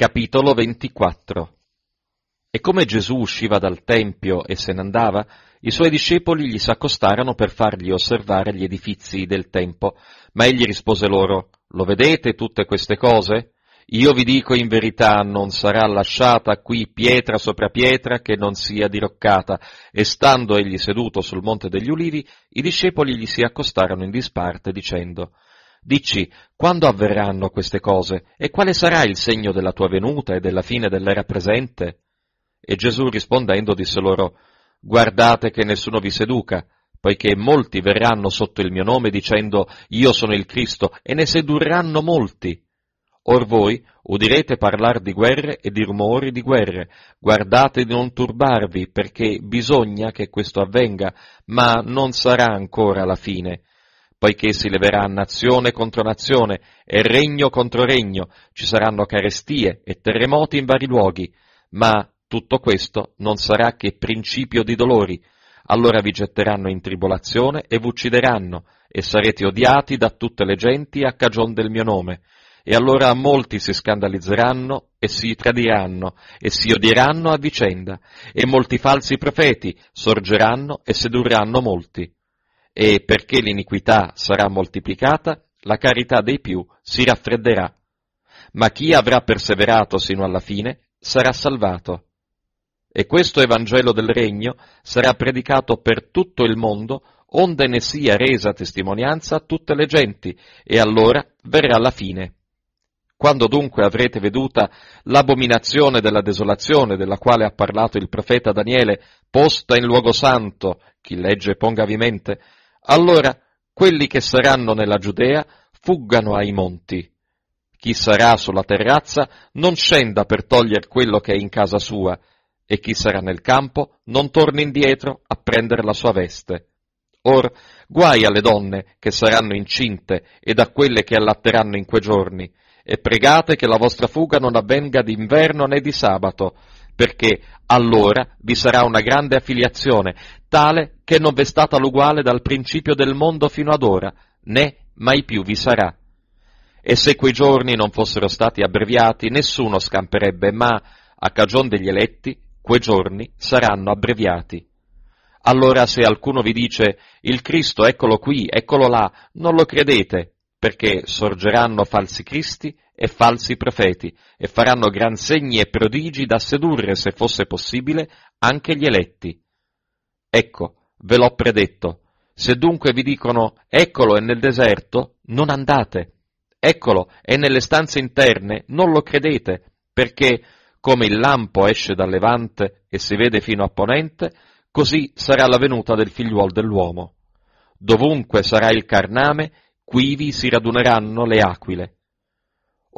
Capitolo 24 E come Gesù usciva dal Tempio e se n'andava, i suoi discepoli gli s'accostarono per fargli osservare gli edifizi del Tempo, ma egli rispose loro, Lo vedete tutte queste cose? Io vi dico in verità, non sarà lasciata qui pietra sopra pietra che non sia diroccata, e stando egli seduto sul Monte degli Ulivi, i discepoli gli si accostarono in disparte, dicendo, Dici, quando avverranno queste cose? E quale sarà il segno della tua venuta e della fine dell'era presente? E Gesù rispondendo disse loro, Guardate che nessuno vi seduca, poiché molti verranno sotto il mio nome dicendo, Io sono il Cristo, e ne sedurranno molti. Or voi udirete parlar di guerre e di rumori di guerre. Guardate di non turbarvi, perché bisogna che questo avvenga, ma non sarà ancora la fine poiché si leverà nazione contro nazione e regno contro regno, ci saranno carestie e terremoti in vari luoghi, ma tutto questo non sarà che principio di dolori. Allora vi getteranno in tribolazione e v'uccideranno, e sarete odiati da tutte le genti a cagion del mio nome. E allora molti si scandalizzeranno e si tradiranno e si odieranno a vicenda, e molti falsi profeti sorgeranno e sedurranno molti e perché l'iniquità sarà moltiplicata, la carità dei più si raffredderà. Ma chi avrà perseverato sino alla fine sarà salvato. E questo Evangelo del Regno sarà predicato per tutto il mondo, onde ne sia resa testimonianza a tutte le genti, e allora verrà la fine. Quando dunque avrete veduta l'abominazione della desolazione della quale ha parlato il profeta Daniele, posta in luogo santo, chi legge pongavimente, allora quelli che saranno nella Giudea fuggano ai monti. Chi sarà sulla terrazza non scenda per togliere quello che è in casa sua, e chi sarà nel campo non torni indietro a prendere la sua veste. Or, guai alle donne che saranno incinte ed a quelle che allatteranno in quei giorni, e pregate che la vostra fuga non avvenga d'inverno né di sabato, perché allora vi sarà una grande affiliazione, tale che non v'è stata l'uguale dal principio del mondo fino ad ora, né mai più vi sarà. E se quei giorni non fossero stati abbreviati, nessuno scamperebbe, ma, a cagion degli eletti, quei giorni saranno abbreviati. Allora se alcuno vi dice, il Cristo eccolo qui, eccolo là, non lo credete, perché sorgeranno falsi cristi e falsi profeti, e faranno gran segni e prodigi da sedurre, se fosse possibile, anche gli eletti. Ecco, ve l'ho predetto. Se dunque vi dicono eccolo è nel deserto, non andate. Eccolo è nelle stanze interne, non lo credete, perché come il lampo esce dal levante e si vede fino a ponente, così sarà la venuta del figliuol dell'uomo. Dovunque sarà il carname, quivi si raduneranno le aquile.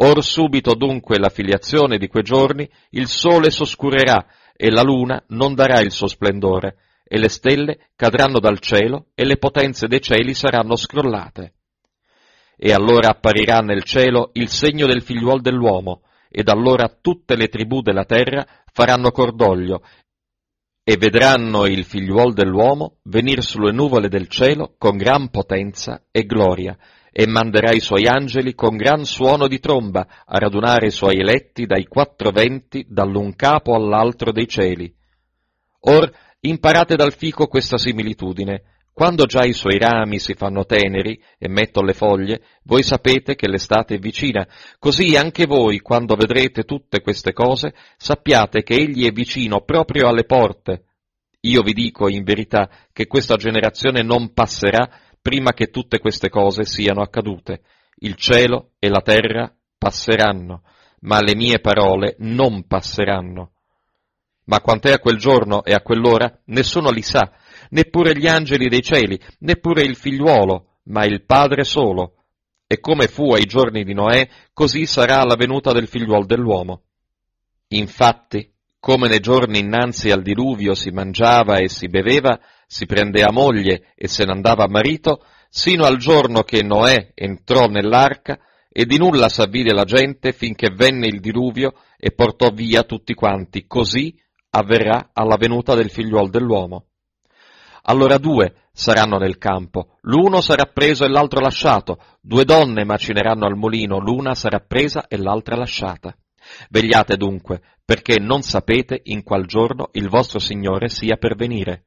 Or subito dunque filiazione di quei giorni il sole s'oscurerà e la luna non darà il suo splendore, e le stelle cadranno dal cielo e le potenze dei cieli saranno scrollate. E allora apparirà nel cielo il segno del figliuol dell'uomo, ed allora tutte le tribù della terra faranno cordoglio e vedranno il figliuol dell'uomo venir sulle nuvole del cielo con gran potenza e gloria, e manderà i suoi angeli con gran suono di tromba a radunare i suoi eletti dai quattro venti, dall'un capo all'altro dei cieli. Or imparate dal fico questa similitudine, quando già i suoi rami si fanno teneri e metto le foglie, voi sapete che l'estate è vicina. Così anche voi, quando vedrete tutte queste cose, sappiate che egli è vicino proprio alle porte. Io vi dico in verità che questa generazione non passerà prima che tutte queste cose siano accadute. Il cielo e la terra passeranno, ma le mie parole non passeranno. Ma quant'è a quel giorno e a quell'ora, nessuno li sa, neppure gli angeli dei cieli, neppure il figliuolo, ma il Padre solo. E come fu ai giorni di Noè, così sarà alla venuta del figliuol dell'uomo. Infatti, come nei giorni innanzi al diluvio si mangiava e si beveva, si prendeva moglie e se n'andava a marito, sino al giorno che Noè entrò nell'arca, e di nulla s'avvide la gente finché venne il diluvio e portò via tutti quanti, così avverrà alla venuta del figliuol dell'uomo. Allora due saranno nel campo, l'uno sarà preso e l'altro lasciato, due donne macineranno al mulino, l'una sarà presa e l'altra lasciata. Vegliate dunque, perché non sapete in qual giorno il vostro Signore sia per venire.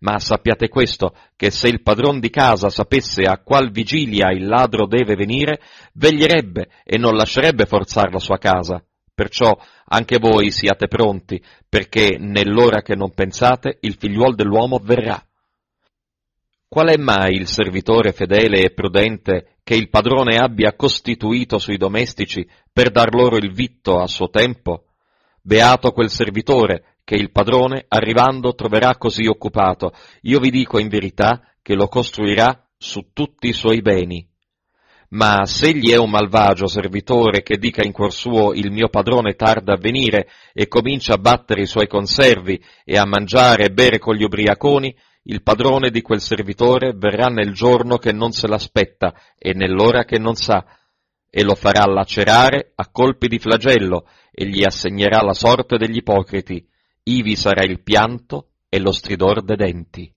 Ma sappiate questo, che se il padron di casa sapesse a qual vigilia il ladro deve venire, veglierebbe e non lascerebbe forzare la sua casa. Perciò anche voi siate pronti, perché nell'ora che non pensate il figliuol dell'uomo verrà. Qual è mai il servitore fedele e prudente che il padrone abbia costituito sui domestici per dar loro il vitto a suo tempo? Beato quel servitore che il padrone, arrivando, troverà così occupato. Io vi dico in verità che lo costruirà su tutti i suoi beni. Ma se egli è un malvagio servitore che dica in cuor suo il mio padrone tarda a venire e comincia a battere i suoi conservi e a mangiare e bere con gli ubriaconi, il padrone di quel servitore verrà nel giorno che non se l'aspetta e nell'ora che non sa, e lo farà lacerare a colpi di flagello e gli assegnerà la sorte degli ipocriti, ivi sarà il pianto e lo stridor dei denti.